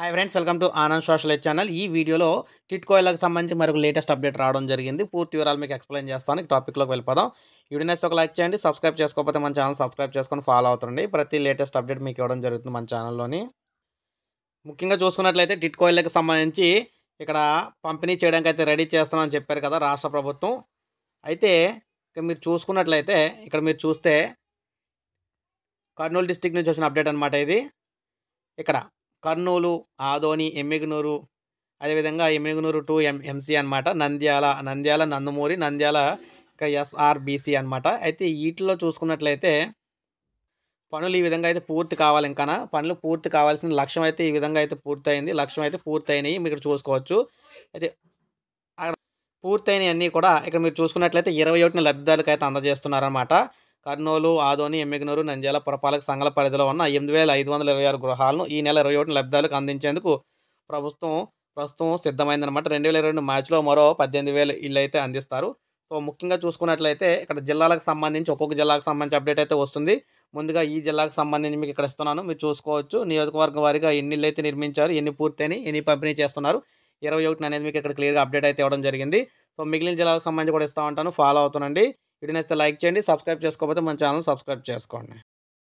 hi friends welcome to Anand social channel ఈ వీడియోలో టిట్కోయిలకు సంబంధించి మరొక లేటెస్ట్ అప్డేట్ రావడం జరిగింది పూర్తి వివరాలు మీకు ఎక్స్ప్లెయిన్ చేస్తాను టాపిక్లోకి వెళ్ళిపోదాం వీడియో నచ్చితే ఒక లైక్ చేయండి సబ్స్క్రైబ్ చేసుకోకపోతే మన ఛానల్ సబ్స్క్రైబ్ చేసుకొని ఫాలో అవుతుంది ప్రతి లేటెస్ట్ అప్డేట్ మీకు ఇవ్వడం జరుగుతుంది మన ఛానల్లోని ముఖ్యంగా చూసుకున్నట్లయితే టిట్కోయిలకు సంబంధించి ఇక్కడ పంపిణీ చేయడానికి అయితే రెడీ చేస్తామని చెప్పారు కదా రాష్ట్ర ప్రభుత్వం అయితే ఇక మీరు చూసుకున్నట్లయితే ఇక్కడ మీరు చూస్తే కర్నూలు డిస్టిక్ నుంచి వచ్చిన అప్డేట్ అనమాట ఇది ఇక్కడ కర్నూలు ఆదోని ఎమ్మిగనూరు అదేవిధంగా ఎమ్మిగనూరు టు ఎం ఎంసీ అనమాట నంద్యాల నంద్యాల నందమూరి నంద్యాల ఎస్ఆర్బీసీ అనమాట అయితే వీటిలో చూసుకున్నట్లయితే పనులు ఈ విధంగా అయితే పూర్తి కావాలి ఇంకా పనులు పూర్తి కావాల్సిన లక్ష్యం అయితే ఈ విధంగా అయితే పూర్తయింది లక్ష్యం అయితే పూర్తయినాయి మీరు చూసుకోవచ్చు అయితే పూర్తయినవి అన్నీ కూడా ఇక్కడ మీరు చూసుకున్నట్లయితే ఇరవై ఒకటిన లబ్ధిదారులకు అయితే అందజేస్తున్నారనమాట కర్నూలు ఆదోని ఎమ్మిగనూరు నంద్యాల పురపాలక సంఘాల పరిధిలో ఉన్న ఎనిమిది వేల ఐదు వందల ఇరవై ఆరు గృహాలను ఈ నెల ఇరవై ఒకటిన లబ్ధాలకు అందించేందుకు ప్రభుత్వం ప్రస్తుతం సిద్ధమైందనమాట రెండు వేల ఇరవై రెండు మార్చిలో మరో పద్దెనిమిది వేల ఇళ్ళు అయితే అందిస్తారు సో ముఖ్యంగా చూసుకున్నట్లయితే ఇక్కడ జిల్లాలకు సంబంధించి ఒక్కొక్క జిల్లాకు సంబంధించి అప్డేట్ అయితే వస్తుంది ముందుగా ఈ జిల్లాకు సంబంధించి మీకు ఇక్కడ ఇస్తున్నాను మీరు చూసుకోవచ్చు నియోజకవర్గం వారిగా ఎన్ని ఇళ్ళు అయితే నిర్మించారు ఎన్ని పూర్తయినాయి ఎన్ని పంపిణీ చేస్తున్నారు ఇరవై ఒకటిన అనేది మీకు ఇక్కడ క్లియర్గా అప్డేట్ అయితే ఇవ్వడం జరిగింది సో మిగిలిన జిల్లాలకు సంబంధించి కూడా ఇస్తూ ఉంటాను ఫాలో అవుతానండి వీడియో నచ్చితే లైక్ చేయండి సబ్స్క్రైబ్ చేసుకోకపోతే మన ఛానల్ సబ్స్క్రైబ్ చేసుకోండి